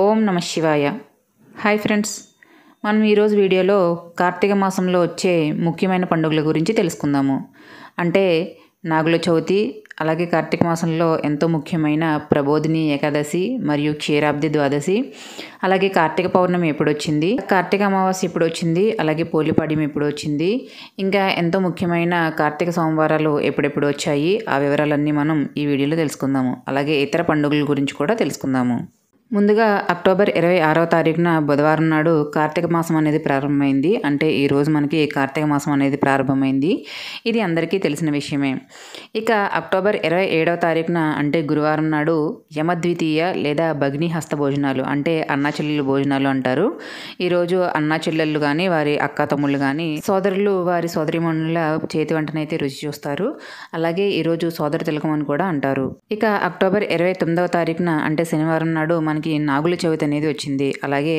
ఓం నమ శివాయ hi friends మనం ఈరోజు వీడియోలో కార్తీక మాసంలో వచ్చే ముఖ్యమైన పండుగల గురించి తెలుసుకుందాము అంటే నాగుల చవితి అలాగే కార్తీక మాసంలో ఎంతో ముఖ్యమైన ప్రబోధిని ఏకాదశి మరియు క్షీరాబ్ది ద్వాదశి అలాగే కార్తీక పౌర్ణమి ఎప్పుడు వచ్చింది కార్తీక అమావాస్య ఎప్పుడు వచ్చింది అలాగే పోలిపాడ్యం ఎప్పుడు వచ్చింది ఇంకా ఎంతో ముఖ్యమైన కార్తీక సోమవారాలు ఎప్పుడెప్పుడు వచ్చాయి ఆ వివరాలన్నీ మనం ఈ వీడియోలో తెలుసుకుందాము అలాగే ఇతర పండుగల గురించి కూడా తెలుసుకుందాము ముందుగా అక్టోబర్ ఇరవై ఆరో తారీఖున బుధవారం నాడు కార్తీక మాసం అనేది ప్రారంభమైంది అంటే ఈ రోజు మనకి కార్తీక మాసం అనేది ప్రారంభమైంది ఇది అందరికీ తెలిసిన విషయమే ఇక అక్టోబర్ ఇరవై ఏడవ తారీఖున అంటే గురువారం నాడు యమద్వితీయ లేదా భగ్ని హస్త భోజనాలు అంటే అన్నా భోజనాలు అంటారు ఈరోజు అన్నా చెల్లెళ్ళు కానీ వారి అక్క తమ్ముళ్ళు కానీ సోదరులు వారి సోదరిమణుల చేతి వంటనైతే రుచి చూస్తారు అలాగే ఈరోజు సోదరు తిలకం అని కూడా అంటారు ఇక అక్టోబర్ ఇరవై తొమ్మిదవ తారీఖున అంటే శనివారం నాడు మనకి మనకి నాగుల చవితి అనేది వచ్చింది అలాగే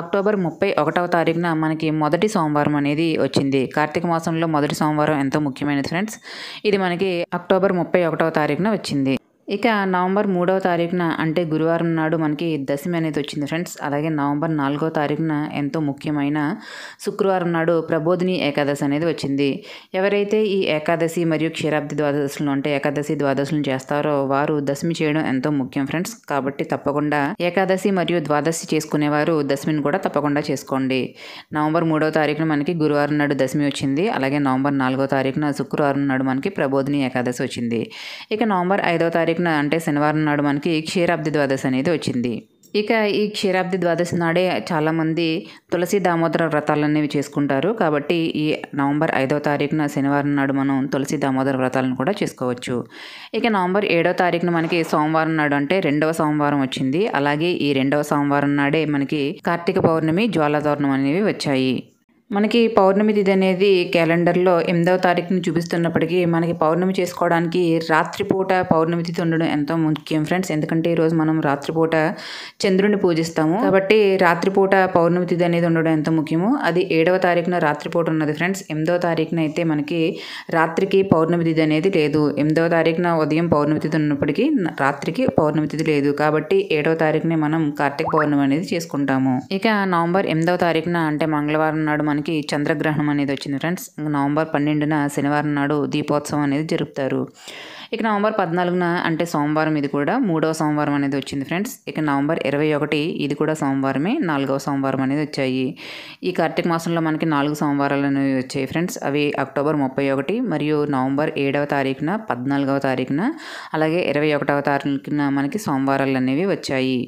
అక్టోబర్ ముప్పై ఒకటవ తారీఖున మనకి మొదటి సోమవారం అనేది వచ్చింది కార్తీక మాసంలో మొదటి సోమవారం ఎంతో ముఖ్యమైనది ఫ్రెండ్స్ ఇది మనకి అక్టోబర్ ముప్పై ఒకటవ తారీఖున వచ్చింది ఇక నవంబర్ మూడవ తారీఖున అంటే గురువారం నాడు మనకి దశమి అనేది వచ్చింది ఫ్రెండ్స్ అలాగే నవంబర్ నాలుగో తారీఖున ఎంతో ముఖ్యమైన శుక్రవారం నాడు ప్రబోధిని ఏకాదశి అనేది వచ్చింది ఎవరైతే ఈ ఏకాదశి మరియు క్షీరాబ్ది ద్వాదశులను అంటే ఏకాదశి ద్వాదశులను చేస్తారో వారు దశమి చేయడం ఎంతో ముఖ్యం ఫ్రెండ్స్ కాబట్టి తప్పకుండా ఏకాదశి మరియు ద్వాదశి చేసుకునేవారు దశమిని కూడా తప్పకుండా చేసుకోండి నవంబర్ మూడో తారీఖున మనకి గురువారం నాడు దశమి వచ్చింది అలాగే నవంబర్ నాలుగో తారీఖున శుక్రవారం నాడు మనకి ప్రబోధిని ఏకాదశి వచ్చింది ఇక నవంబర్ ఐదో తారీఖు రేపున అంటే శనివారం నాడు మనకి క్షీరాబ్ది ద్వాదశి అనేది వచ్చింది ఇక ఈ క్షీరాబ్ది ద్వాదశి నాడే చాలామంది తులసి దామోదర వ్రతాలు అనేవి చేసుకుంటారు కాబట్టి ఈ నవంబర్ ఐదో తారీఖున శనివారం నాడు మనం తులసి దామోదర వ్రతాలను కూడా చేసుకోవచ్చు ఇక నవంబర్ ఏడో తారీఖున మనకి సోమవారం నాడు అంటే రెండవ సోమవారం వచ్చింది అలాగే ఈ రెండవ సోమవారం నాడే మనకి కార్తీక పౌర్ణమి జ్వాలా అనేవి వచ్చాయి మనకి పౌర్ణమి తిథి అనేది క్యాలెండర్లో ఎనిమిదవ తారీఖుని చూపిస్తున్నప్పటికీ మనకి పౌర్ణమి చేసుకోవడానికి రాత్రిపూట పౌర్ణమి తిథి ఉండడం ఎంతో ముఖ్యం ఫ్రెండ్స్ ఎందుకంటే ఈరోజు మనం రాత్రిపూట చంద్రుని పూజిస్తాము కాబట్టి రాత్రిపూట పౌర్ణమి తిథి అనేది ఉండడం ఎంతో ముఖ్యము అది ఏడవ తారీఖున రాత్రిపూట ఉన్నది ఫ్రెండ్స్ ఎనిమిదవ తారీఖున అయితే మనకి రాత్రికి పౌర్ణమి తిథి అనేది లేదు ఎనిమిదవ తారీఖున ఉదయం పౌర్ణమి తిథి ఉన్నప్పటికీ రాత్రికి పౌర్ణమి తిథి లేదు కాబట్టి ఏడవ తారీఖునే మనం కార్తీక పౌర్ణమి అనేది చేసుకుంటాము ఇక నవంబర్ ఎనిమిదవ తారీఖున అంటే మంగళవారం నాడు మనం మనకి చంద్రగ్రహణం అనేది వచ్చింది ఫ్రెండ్స్ నవంబర్ పన్నెండున శనివారం నాడు దీపోత్సవం అనేది జరుపుతారు ఇక నవంబర్ పద్నాలుగున అంటే సోమవారం ఇది కూడా మూడవ సోమవారం అనేది వచ్చింది ఫ్రెండ్స్ ఇక నవంబర్ ఇరవై ఒకటి ఇది కూడా సోమవారమే నాలుగవ సోమవారం అనేది వచ్చాయి ఈ కార్తీక మాసంలో మనకి నాలుగు సోమవారాలు అనేవి వచ్చాయి ఫ్రెండ్స్ అవి అక్టోబర్ ముప్పై ఒకటి మరియు నవంబర్ ఏడవ తారీఖున పద్నాలుగవ తారీఖున అలాగే ఇరవై ఒకటవ తారీఖున మనకి సోమవారాలు అనేవి వచ్చాయి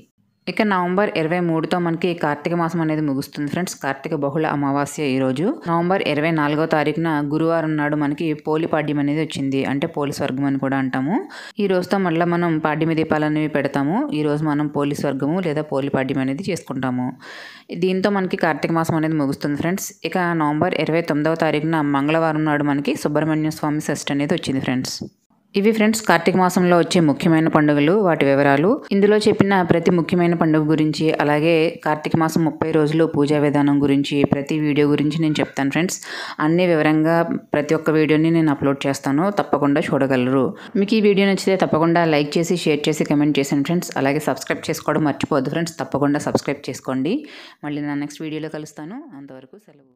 ఇక నవంబర్ ఇరవై మూడుతో మనకి కార్తీక మాసం అనేది ముగుస్తుంది ఫ్రెండ్స్ కార్తీక బహుళ అమావాస్య ఈరోజు నవంబర్ ఇరవై నాలుగో తారీఖున గురువారం నాడు మనకి పోలి పాడ్యం అనేది వచ్చింది అంటే పోలి స్వర్గం అని కూడా అంటాము ఈ రోజుతో మళ్ళీ మనం పాడ్యమి దీపాలు అనేవి పెడతాము ఈ రోజు మనం పోలి స్వర్గము లేదా పోలి పాడ్యం అనేది చేసుకుంటాము దీంతో మనకి కార్తీక మాసం అనేది ముగుస్తుంది ఫ్రెండ్స్ ఇక నవంబర్ ఇరవై తొమ్మిదవ తారీఖున మంగళవారం నాడు మనకి సుబ్రహ్మణ్య స్వామి షష్ఠి అనేది వచ్చింది ఫ్రెండ్స్ ఇవి ఫ్రెండ్స్ కార్తీక మాసంలో వచ్చే ముఖ్యమైన పండుగలు వాటి వివరాలు ఇందులో చెప్పిన ప్రతి ముఖ్యమైన పండుగ గురించి అలాగే కార్తీక మాసం ముప్పై రోజులు పూజా విధానం గురించి ప్రతి వీడియో గురించి నేను చెప్తాను ఫ్రెండ్స్ అన్ని వివరంగా ప్రతి ఒక్క వీడియోని నేను అప్లోడ్ చేస్తాను తప్పకుండా చూడగలరు మీకు ఈ వీడియో నచ్చితే తప్పకుండా లైక్ చేసి షేర్ చేసి కమెంట్ చేసాను ఫ్రెండ్స్ అలాగే సబ్స్క్రైబ్ చేసుకోవడం మర్చిపోదు ఫ్రెండ్స్ తప్పకుండా సబ్స్క్రైబ్ చేసుకోండి మళ్ళీ నా నెక్స్ట్ వీడియోలో కలుస్తాను అంతవరకు సెలవు